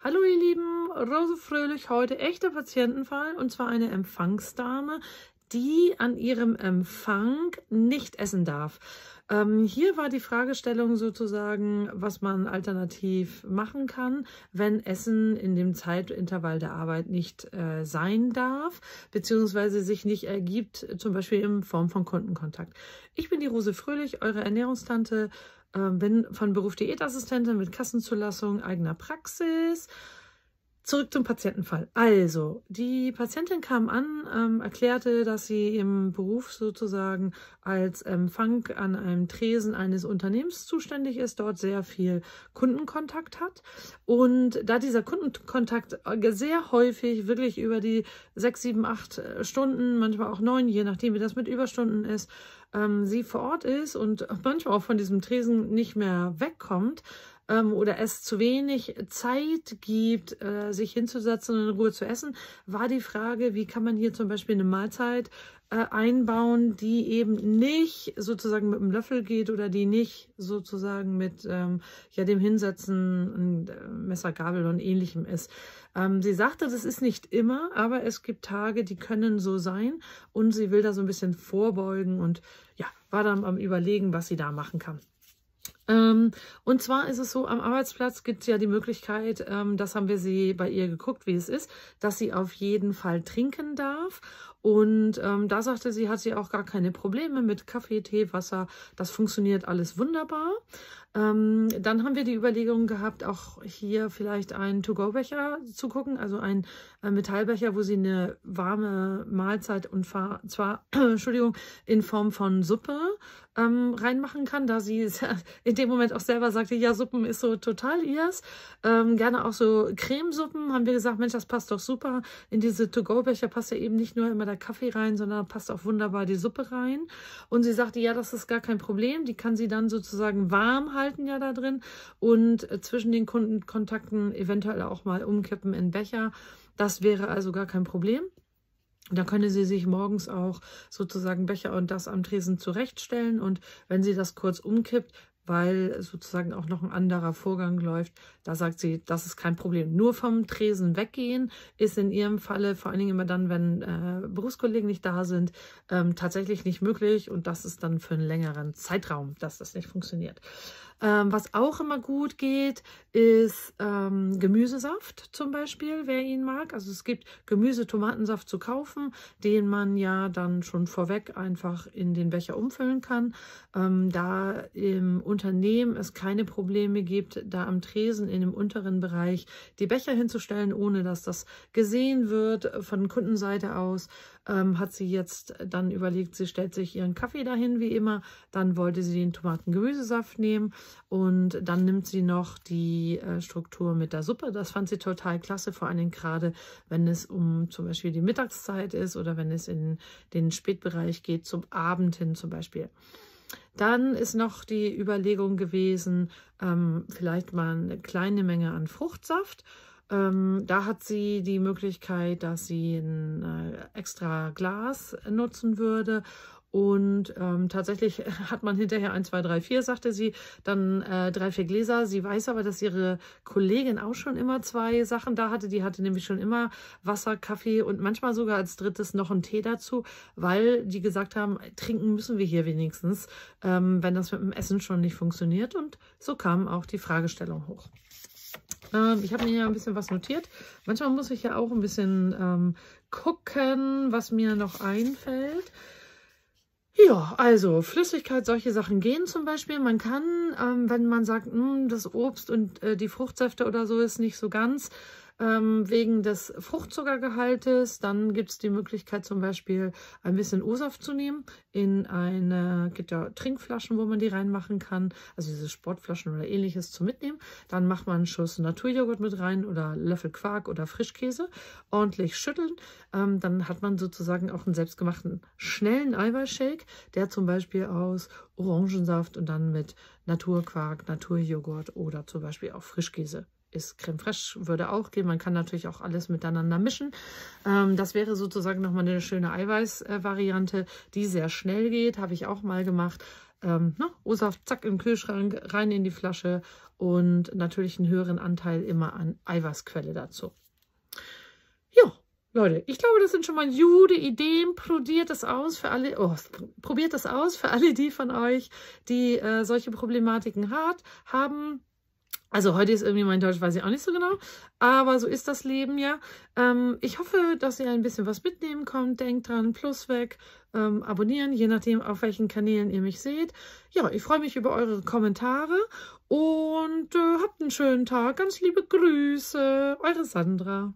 Hallo ihr Lieben, Rose Fröhlich, heute echter Patientenfall und zwar eine Empfangsdame, die an ihrem Empfang nicht essen darf. Ähm, hier war die Fragestellung sozusagen, was man alternativ machen kann, wenn Essen in dem Zeitintervall der Arbeit nicht äh, sein darf, beziehungsweise sich nicht ergibt, zum Beispiel in Form von Kundenkontakt. Ich bin die Rose Fröhlich, eure Ernährungstante. Äh, bin von Beruf Diätassistentin mit Kassenzulassung, eigener Praxis, zurück zum Patientenfall. Also, die Patientin kam an, ähm, erklärte, dass sie im Beruf sozusagen als Empfang an einem Tresen eines Unternehmens zuständig ist, dort sehr viel Kundenkontakt hat. Und da dieser Kundenkontakt sehr häufig wirklich über die sechs, sieben, acht äh, Stunden, manchmal auch neun, je nachdem, wie das mit Überstunden ist, ähm, sie vor Ort ist und manchmal auch von diesem Tresen nicht mehr wegkommt, ähm, oder es zu wenig Zeit gibt, äh, sich hinzusetzen und in Ruhe zu essen, war die Frage, wie kann man hier zum Beispiel eine Mahlzeit äh, einbauen, die eben nicht sozusagen mit dem Löffel geht oder die nicht sozusagen mit ähm, ja, dem Hinsetzen und, äh, Messer, Gabel und ähnlichem ist. Ähm, sie sagte, das ist nicht immer, aber es gibt Tage, die können so sein und sie will da so ein bisschen vorbeugen und ja, war dann am Überlegen, was sie da machen kann. Ähm, und zwar ist es so, am Arbeitsplatz gibt es ja die Möglichkeit, ähm, das haben wir sie bei ihr geguckt, wie es ist, dass sie auf jeden Fall trinken darf. Und ähm, da sagte sie, hat sie auch gar keine Probleme mit Kaffee, Tee, Wasser. Das funktioniert alles wunderbar. Ähm, dann haben wir die Überlegung gehabt, auch hier vielleicht einen To-Go-Becher zu gucken, also einen äh, Metallbecher, wo sie eine warme Mahlzeit und zwar, Entschuldigung, in Form von Suppe ähm, reinmachen kann, da sie in dem Moment auch selber sagte, ja, Suppen ist so total ihrs. Ähm, gerne auch so Cremesuppen, haben wir gesagt, Mensch, das passt doch super. In diese To-Go-Becher passt ja eben nicht nur immer der Kaffee rein, sondern passt auch wunderbar die Suppe rein. Und sie sagte, ja, das ist gar kein Problem. Die kann sie dann sozusagen warm halten ja da drin und äh, zwischen den Kundenkontakten eventuell auch mal umkippen in Becher. Das wäre also gar kein Problem. Da könne Sie sich morgens auch sozusagen Becher und das am Tresen zurechtstellen und wenn sie das kurz umkippt, weil sozusagen auch noch ein anderer Vorgang läuft. Da sagt sie, das ist kein Problem. Nur vom Tresen weggehen ist in ihrem Falle, vor allen Dingen immer dann, wenn äh, Berufskollegen nicht da sind, ähm, tatsächlich nicht möglich. Und das ist dann für einen längeren Zeitraum, dass das nicht funktioniert. Ähm, was auch immer gut geht, ist ähm, Gemüsesaft zum Beispiel, wer ihn mag. Also es gibt Gemüse-Tomatensaft zu kaufen, den man ja dann schon vorweg einfach in den Becher umfüllen kann. Ähm, da im Unternehmen es keine Probleme gibt, da am Tresen in dem unteren Bereich die Becher hinzustellen, ohne dass das gesehen wird von Kundenseite aus ähm, hat sie jetzt dann überlegt, sie stellt sich ihren Kaffee dahin, wie immer. Dann wollte sie den Tomatengemüsesaft nehmen und dann nimmt sie noch die äh, Struktur mit der Suppe. Das fand sie total klasse, vor allem gerade, wenn es um zum Beispiel die Mittagszeit ist oder wenn es in den Spätbereich geht, zum Abend hin zum Beispiel. Dann ist noch die Überlegung gewesen, ähm, vielleicht mal eine kleine Menge an Fruchtsaft ähm, da hat sie die Möglichkeit, dass sie ein äh, extra Glas nutzen würde und ähm, tatsächlich hat man hinterher ein, zwei, drei, vier, sagte sie, dann äh, drei, vier Gläser. Sie weiß aber, dass ihre Kollegin auch schon immer zwei Sachen da hatte. Die hatte nämlich schon immer Wasser, Kaffee und manchmal sogar als drittes noch einen Tee dazu, weil die gesagt haben, trinken müssen wir hier wenigstens, ähm, wenn das mit dem Essen schon nicht funktioniert. Und so kam auch die Fragestellung hoch. Ähm, ich habe mir ja ein bisschen was notiert. Manchmal muss ich ja auch ein bisschen ähm, gucken, was mir noch einfällt. Ja, also Flüssigkeit, solche Sachen gehen zum Beispiel. Man kann, ähm, wenn man sagt, mh, hm, das Obst und äh, die Fruchtsäfte oder so ist nicht so ganz, ähm, wegen des Fruchtzuckergehaltes. Dann gibt es die Möglichkeit zum Beispiel ein bisschen O-Saft zu nehmen in eine, gibt ja Trinkflaschen, wo man die reinmachen kann, also diese Sportflaschen oder ähnliches zu Mitnehmen. Dann macht man einen Schuss Naturjoghurt mit rein oder Löffel Quark oder Frischkäse, ordentlich schütteln. Ähm, dann hat man sozusagen auch einen selbstgemachten schnellen Eiweißshake, der zum Beispiel aus Orangensaft und dann mit Naturquark, Naturjoghurt oder zum Beispiel auch Frischkäse ist Creme Fraiche, würde auch gehen. Man kann natürlich auch alles miteinander mischen. Ähm, das wäre sozusagen nochmal eine schöne Eiweiß-Variante, die sehr schnell geht, habe ich auch mal gemacht. Ähm, ne? O-Saft, zack, im Kühlschrank, rein in die Flasche und natürlich einen höheren Anteil immer an Eiweißquelle dazu. Ja, Leute, ich glaube, das sind schon mal jude Ideen. Probiert das aus für alle, oh, probiert das aus für alle die von euch, die äh, solche Problematiken hat, haben also heute ist irgendwie mein Deutsch, weiß ich auch nicht so genau. Aber so ist das Leben ja. Ähm, ich hoffe, dass ihr ein bisschen was mitnehmen könnt. Denkt dran, Plus weg, ähm, abonnieren, je nachdem, auf welchen Kanälen ihr mich seht. Ja, ich freue mich über eure Kommentare und äh, habt einen schönen Tag. Ganz liebe Grüße, eure Sandra.